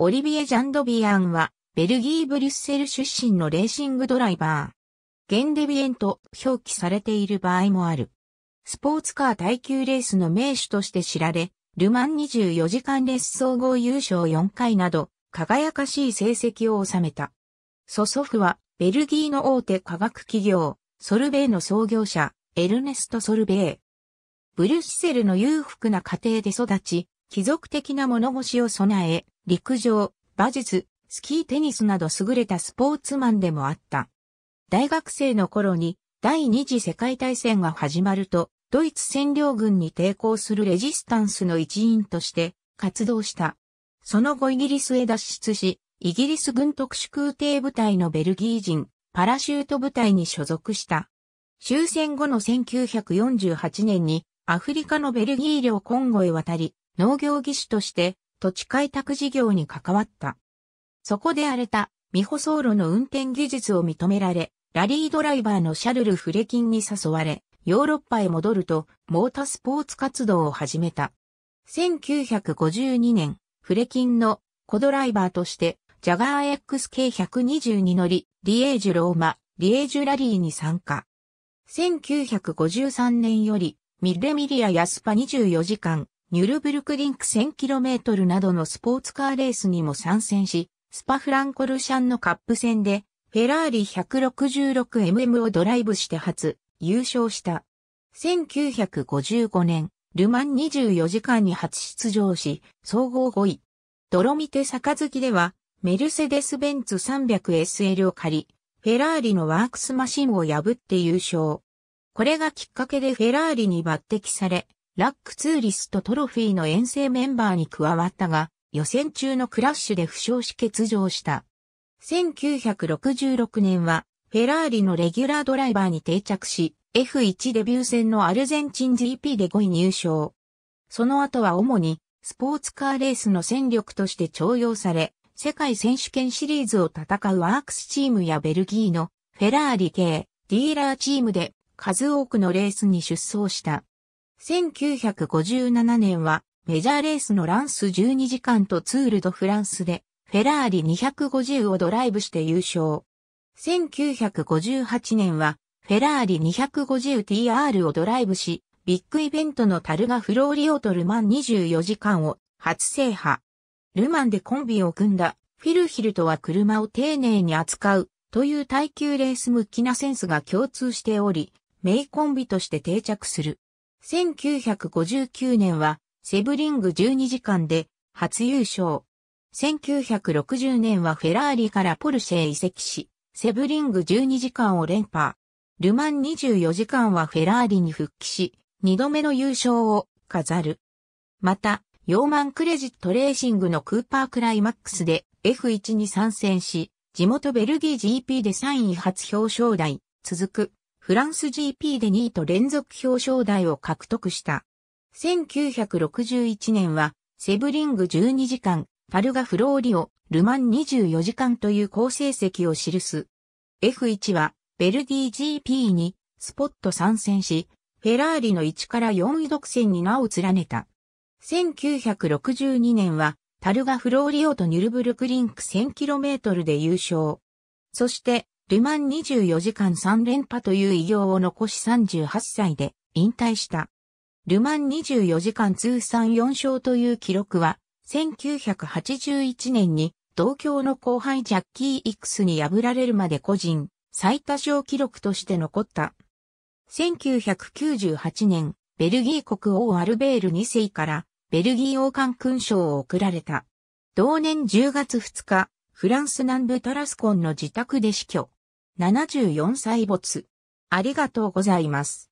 オリビエ・ジャンドビアンは、ベルギー・ブリュッセル出身のレーシングドライバー。ゲンデビエンと表記されている場合もある。スポーツカー耐久レースの名手として知られ、ルマン24時間レース総合優勝4回など、輝かしい成績を収めた。祖祖父は、ベルギーの大手化学企業、ソルベイの創業者、エルネスト・ソルベイ。ブリュッセルの裕福な家庭で育ち、貴族的な物腰を備え、陸上、馬術、スキーテニスなど優れたスポーツマンでもあった。大学生の頃に第二次世界大戦が始まると、ドイツ占領軍に抵抗するレジスタンスの一員として活動した。その後イギリスへ脱出し、イギリス軍特殊空挺部隊のベルギー人、パラシュート部隊に所属した。終戦後の1948年にアフリカのベルギー領コンゴへ渡り、農業技師として土地開拓事業に関わった。そこで荒れた未舗装路の運転技術を認められ、ラリードライバーのシャルル・フレキンに誘われ、ヨーロッパへ戻ると、モータースポーツ活動を始めた。1952年、フレキンのコドライバーとして、ジャガー XK122 乗り、リエージュローマ、リエージュラリーに参加。1953年より、ミッレミリア・ヤスパ24時間、ニュルブルクリンク 1000km などのスポーツカーレースにも参戦し、スパフランコルシャンのカップ戦で、フェラーリ 166mm をドライブして初、優勝した。1955年、ルマン24時間に初出場し、総合5位。ドロミテ月では、メルセデス・ベンツ 300SL を借り、フェラーリのワークスマシンを破って優勝。これがきっかけでフェラーリに抜擢され、ラックツーリストトロフィーの遠征メンバーに加わったが、予選中のクラッシュで負傷し欠場した。1966年は、フェラーリのレギュラードライバーに定着し、F1 デビュー戦のアルゼンチン GP で5位入賞。その後は主に、スポーツカーレースの戦力として徴用され、世界選手権シリーズを戦うワークスチームやベルギーのフェラーリ系ディーラーチームで数多くのレースに出走した。1957年はメジャーレースのランス12時間とツールドフランスでフェラーリ250をドライブして優勝。1958年はフェラーリ 250TR をドライブし、ビッグイベントのタルガフローリオとルマン24時間を初制覇。ルマンでコンビを組んだフィルヒルとは車を丁寧に扱うという耐久レース向きなセンスが共通しており、名コンビとして定着する。1959年はセブリング12時間で初優勝。1960年はフェラーリからポルシェへ移籍し、セブリング12時間を連覇。ルマン24時間はフェラーリに復帰し、2度目の優勝を飾る。また、ヨーマンクレジットレーシングのクーパークライマックスで F1 に参戦し、地元ベルギー GP で3位初表彰台、続くフランス GP で2位と連続表彰台を獲得した。1961年は、セブリング12時間、パルガフローリオ、ルマン24時間という好成績を記す。F1 は、ベルディ GP に、スポット参戦し、フェラーリの1から4位独占に名を連ねた。1962年は、タルガフローリオとニュルブルクリンク 1000km で優勝。そして、ルマン24時間3連覇という偉業を残し38歳で引退した。ルマン24時間通算4勝という記録は、1981年に同郷の後輩ジャッキー・イクスに破られるまで個人最多勝記録として残った。1998年、ベルギー国王アルベール2世からベルギー王冠勲章を贈られた。同年10月2日、フランス南部タラスコンの自宅で死去。74歳没。ありがとうございます。